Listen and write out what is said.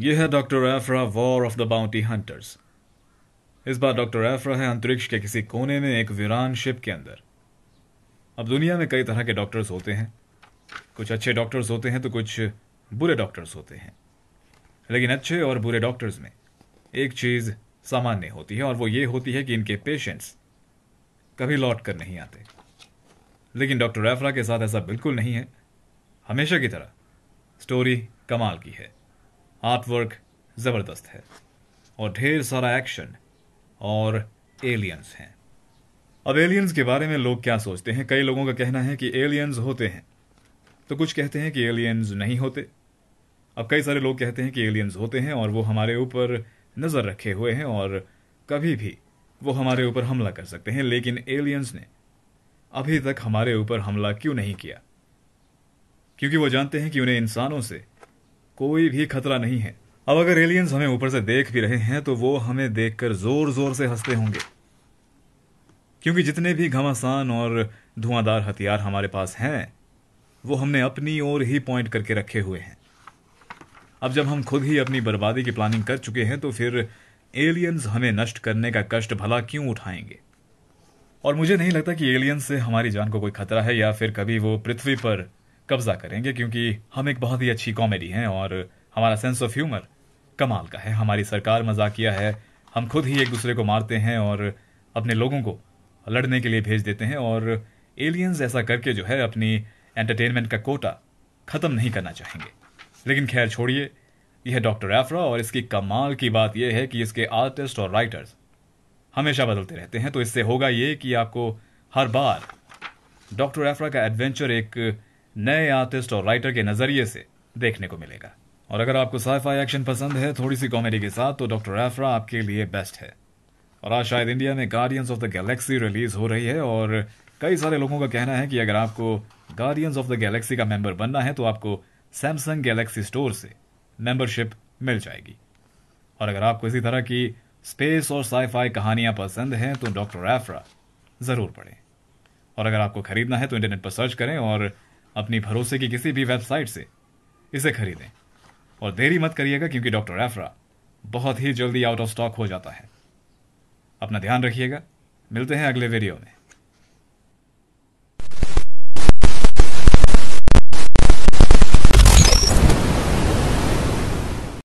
यह है doctor Aphra war of the bounty hunters इस बार डॉक्टर एफ्रा है अंतरिक्ष के किसी कोने में एक वीरान शिप के अंदर अब दुनिया में कई तरह के डॉक्टर्स होते हैं कुछ अच्छे डॉक्टर्स होते हैं तो कुछ बुरे डॉक्टर्स होते हैं लेकिन अच्छे और बुरे डॉक्टर्स में एक चीज़ सामान्य होती है और वो ये होती है कि इनके पेशेंट्स कभी लौट कर नहीं आते लेकिन डॉक्टर एफ्रा के साथ ऐसा बिल्कुल नहीं है हमेशा की तरह स्टोरी कमाल की है आर्टवर्क ज़बरदस्त है और ढेर सारा एक्शन और एलियंस हैं अब एलियंस के बारे में लोग क्या सोचते हैं कई लोगों का कहना है कि एलियंस होते हैं तो कुछ कहते हैं कि एलियंस नहीं होते अब कई सारे लोग कहते हैं कि एलियंस होते हैं और वो हमारे ऊपर नज़र रखे हुए हैं और कभी भी वो हमारे ऊपर हमला कर सकते हैं लेकिन एलियंस ने अभी तक हमारे ऊपर हमला क्यों नहीं किया क्योंकि वो जानते हैं कि उन्हें इंसानों से कोई भी खतरा नहीं है अब अगर एलियंस हमें ऊपर से देख भी रहे हैं तो वो हमें देखकर जोर जोर से हंसते होंगे क्योंकि जितने भी घमासान और धुआंधार हथियार हमारे पास हैं वो हमने अपनी ओर ही पॉइंट करके रखे हुए हैं अब जब हम खुद ही अपनी बर्बादी की प्लानिंग कर चुके हैं तो फिर एलियंस हमें नष्ट करने का कष्ट भला क्यों उठाएंगे और मुझे नहीं लगता कि एलियंस से हमारी जान को कोई खतरा है या फिर कभी वो पृथ्वी पर कब्जा करेंगे क्योंकि हम एक बहुत ही अच्छी कॉमेडी हैं और हमारा सेंस ऑफ ह्यूमर कमाल का है हमारी सरकार मजाकिया है हम खुद ही एक दूसरे को मारते हैं और अपने लोगों को लड़ने के लिए भेज देते हैं और एलियंस ऐसा करके जो है अपनी एंटरटेनमेंट का कोटा ख़त्म नहीं करना चाहेंगे लेकिन खैर छोड़िए यह डॉक्टर एफ्रा और इसकी कमाल की बात यह है कि इसके आर्टिस्ट और राइटर्स हमेशा बदलते रहते हैं तो इससे होगा ये कि आपको हर बार डॉक्टर एफ्रा का एडवेंचर एक नए आर्टिस्ट और राइटर के नजरिए से देखने को मिलेगा और अगर आपको साइफाई एक्शन पसंद है थोड़ी सी कॉमेडी के साथ तो डॉक्टर एफ्रा आपके लिए बेस्ट है और आज शायद इंडिया में Guardians of the Galaxy release हो रही है और कई सारे लोगों का कहना है कि अगर आपको गार्डियंस ऑफ द गैलेक्सी का मेंबर बनना है तो आपको सैमसंग गैलेक्सी स्टोर से मेंबरशिप मिल जाएगी और अगर आपको इसी तरह की स्पेस और साईफाई कहानियां पसंद हैं तो डॉक्टर एफ्रा ज़रूर पढ़ें और अगर आपको खरीदना है तो इंटरनेट पर सर्च करें और अपनी भरोसे की किसी भी वेबसाइट से इसे खरीदें और देरी मत करिएगा क्योंकि डॉक्टर एफ्रा बहुत ही जल्दी आउट ऑफ स्टॉक हो जाता है अपना ध्यान रखिएगा मिलते हैं अगले वीडियो में